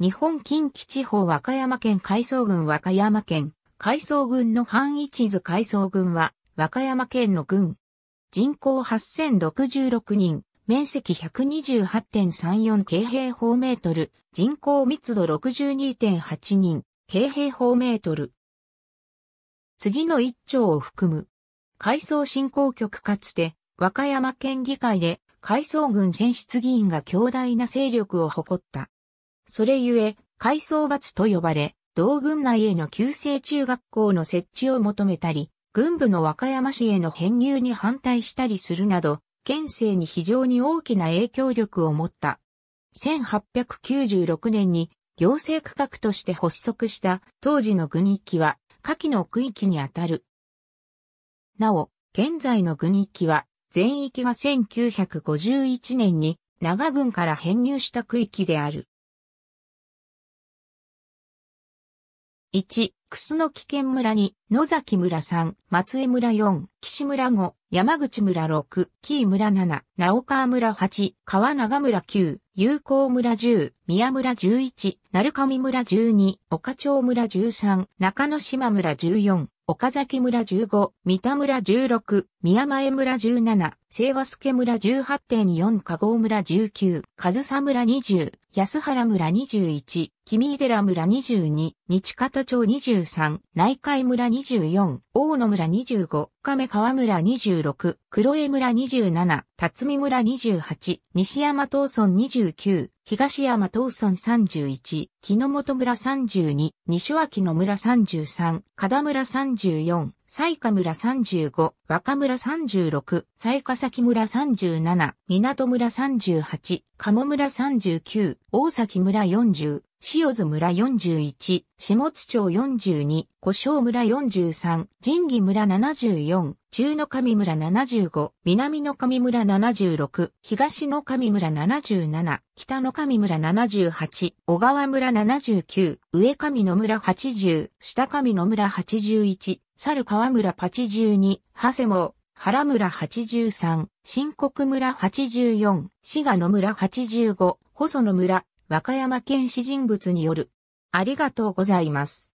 日本近畿地方和歌山県海藻郡和歌山県海藻郡の範囲地図海藻郡は和歌山県の郡。人口8066人、面積128.34京平方メートル、人口密度62.8人、京平方メートル。次の一丁を含む。海藻振興局かつて和歌山県議会で海藻郡選出議員が強大な勢力を誇った。それゆえ、改装罰と呼ばれ、道軍内への旧制中学校の設置を求めたり、軍部の和歌山市への編入に反対したりするなど、県政に非常に大きな影響力を持った。1896年に行政区画として発足した当時の軍域は、下記の区域にあたる。なお、現在の軍域は、全域が1951年に長軍から編入した区域である。1、楠木県村2、野崎村3、松江村4、岸村5、山口村6、紀伊村7、直川村8、川長村9、友好村10、宮村11、鳴上村12、岡町村13、中之島村14、岡崎村15、三田村16、宮前村17、清和助村18.4加合村19、上総村20、安原村21、君井寺村22、日方町23、内海村24、大野村25、亀川村26、黒江村27、辰巳村28、西山東村29、東山東村31、木本村32、西脇野村33、門村34、西下村35、若村36、西下崎村37、港村38、鴨村39、大崎村40、塩津村41、下津町42、古正村43、神義村74、中の神村75、南の神村76、東の神村77、北の神村78、小川村79、上上の村80、下上の村81、猿川村82、長谷も、原村83、新国村84、滋賀の村85、細野村和歌山県史人物による。ありがとうございます。